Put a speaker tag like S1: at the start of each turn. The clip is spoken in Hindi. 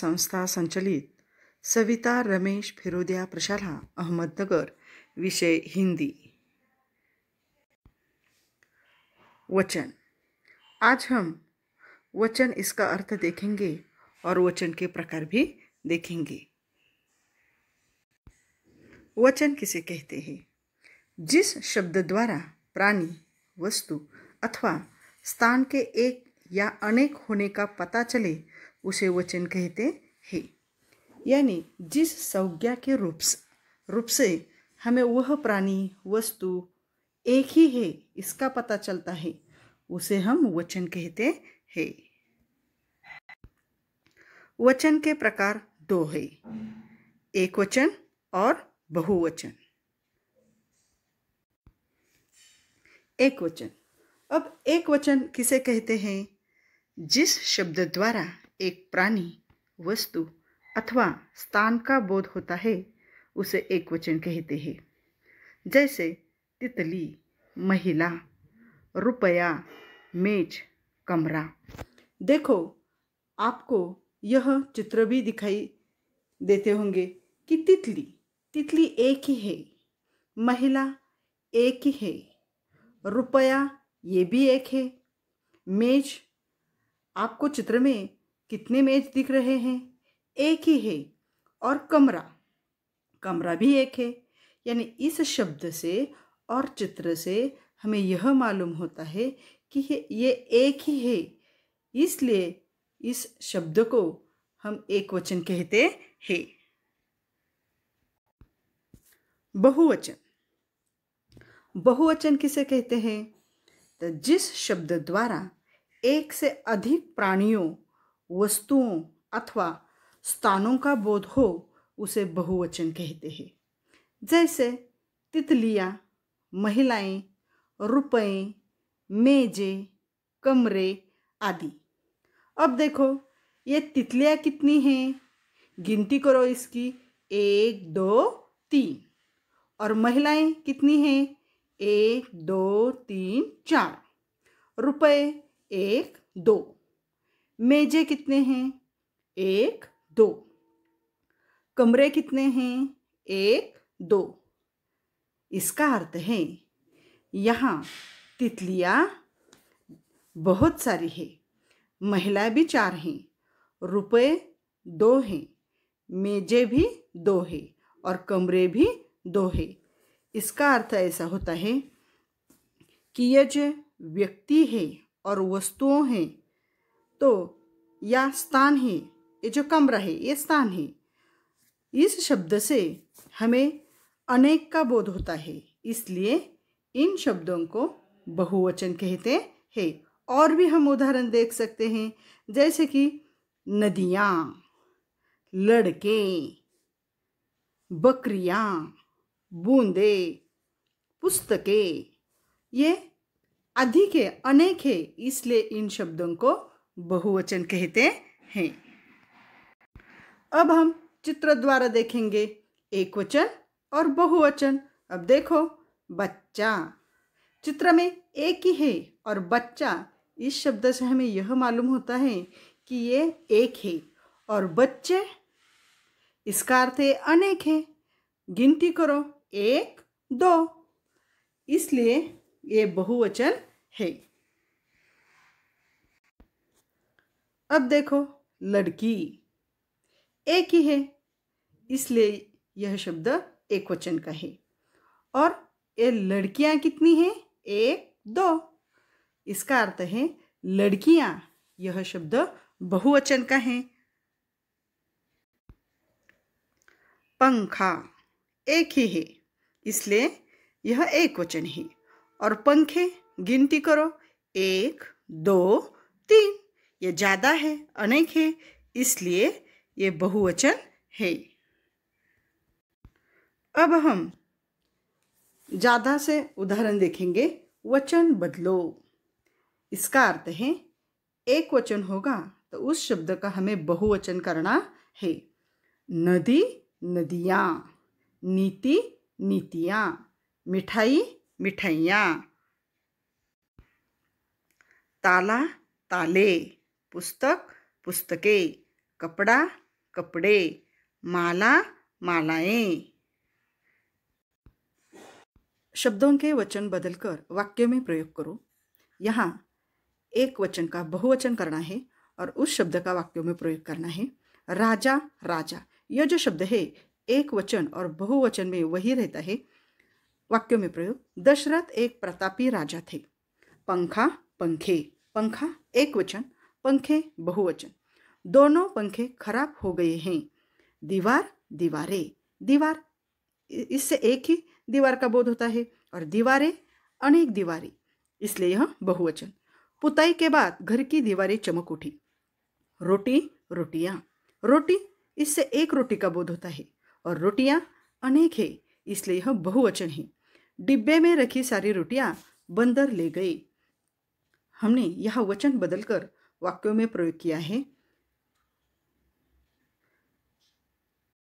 S1: संस्था संचलित सविता रमेश फिरोदिया प्रशाला अहमदनगर विषय हिंदी वचन आज हम वचन इसका अर्थ देखेंगे और वचन के प्रकार भी देखेंगे वचन किसे कहते हैं जिस शब्द द्वारा प्राणी वस्तु अथवा स्थान के एक या अनेक होने का पता चले उसे वचन कहते हैं यानी जिस संज्ञा के रूप से रूप से हमें वह प्राणी वस्तु एक ही है इसका पता चलता है उसे हम वचन कहते हैं वचन के प्रकार दो है एक वचन और बहुवचन एक वचन अब एक वचन किसे कहते हैं जिस शब्द द्वारा एक प्राणी वस्तु अथवा स्थान का बोध होता है उसे एक वचन कहते हैं जैसे तितली महिला रुपया मेज कमरा देखो आपको यह चित्र भी दिखाई देते होंगे कि तितली तितली एक ही है महिला एक ही है रुपया ये भी एक है मेज आपको चित्र में कितने मेज दिख रहे हैं एक ही है और कमरा कमरा भी एक है यानी इस शब्द से और चित्र से हमें यह मालूम होता है कि ये एक ही है इसलिए इस शब्द को हम एक वचन कहते हैं बहुवचन बहुवचन किसे कहते हैं तो जिस शब्द द्वारा एक से अधिक प्राणियों वस्तुओं अथवा स्थानों का बोध हो उसे बहुवचन कहते हैं जैसे तितलियाँ महिलाएं, रुपये मेजे कमरे आदि अब देखो ये तितलियाँ कितनी हैं गिनती करो इसकी एक दो तीन और महिलाएं कितनी हैं एक दो तीन चार रुपये एक दो मेजे कितने हैं एक दो कमरे कितने हैं एक दो इसका अर्थ है यहाँ तितलियाँ बहुत सारी है महिला भी चार हैं रुपए दो हैं मेजे भी दो है और कमरे भी दो है इसका अर्थ ऐसा होता है कि यह जो व्यक्ति है और वस्तुओं हैं तो या स्थान है ये जो कमरा है ये स्थान है इस शब्द से हमें अनेक का बोध होता है इसलिए इन शब्दों को बहुवचन कहते हैं और भी हम उदाहरण देख सकते हैं जैसे कि नदियाँ लड़के बकरियाँ बूंदे पुस्तकें ये अधिक है अनेक है इसलिए इन शब्दों को बहुवचन कहते हैं अब हम चित्र द्वारा देखेंगे एक वचन और बहुवचन अब देखो बच्चा चित्र में एक ही है और बच्चा इस शब्द से हमें यह मालूम होता है कि ये एक है और बच्चे इसका अर्थ है अनेक है गिनती करो एक दो इसलिए ये बहुवचन है अब देखो लड़की एक ही है इसलिए यह शब्द एक वचन का है और ये लड़कियां कितनी हैं एक दो इसका अर्थ है लड़कियां यह शब्द बहुवचन का है पंखा एक ही है इसलिए यह एक वचन है और पंखे गिनती करो एक दो तीन ये ज़्यादा है अनेक है इसलिए ये बहुवचन है अब हम ज़्यादा से उदाहरण देखेंगे वचन बदलो इसका अर्थ है एक वचन होगा तो उस शब्द का हमें बहुवचन करना है नदी नदियाँ नीति नीतियाँ मिठाई मिठाइयाँ ताला ताले पुस्तक पुस्तके कपड़ा कपड़े माला मालाएं शब्दों के वचन बदलकर वाक्य में प्रयोग करो यहाँ एक वचन का बहुवचन करना है और उस शब्द का वाक्यों में प्रयोग करना है राजा राजा यह जो शब्द है एक वचन और बहुवचन में वही रहता है वाक्यों में प्रयोग दशरथ एक प्रतापी राजा थे पंखा पंखे पंखा एक वचन पंखे बहुवचन दोनों पंखे खराब हो गए हैं दीवार दीवारें दीवार इससे एक ही दीवार का बोध होता है और दीवारें अनेक दीवारें इसलिए यह बहुवचन पुताई के बाद घर की दीवारें चमक उठी रोटी रोटियाँ रोटी इससे एक रोटी का बोध होता है और रोटियाँ अनेक है इसलिए यह बहुवचन है डिब्बे में रखी सारी रोटियां बंदर ले गए हमने यह वचन बदलकर वाक्यों में प्रयोग किया है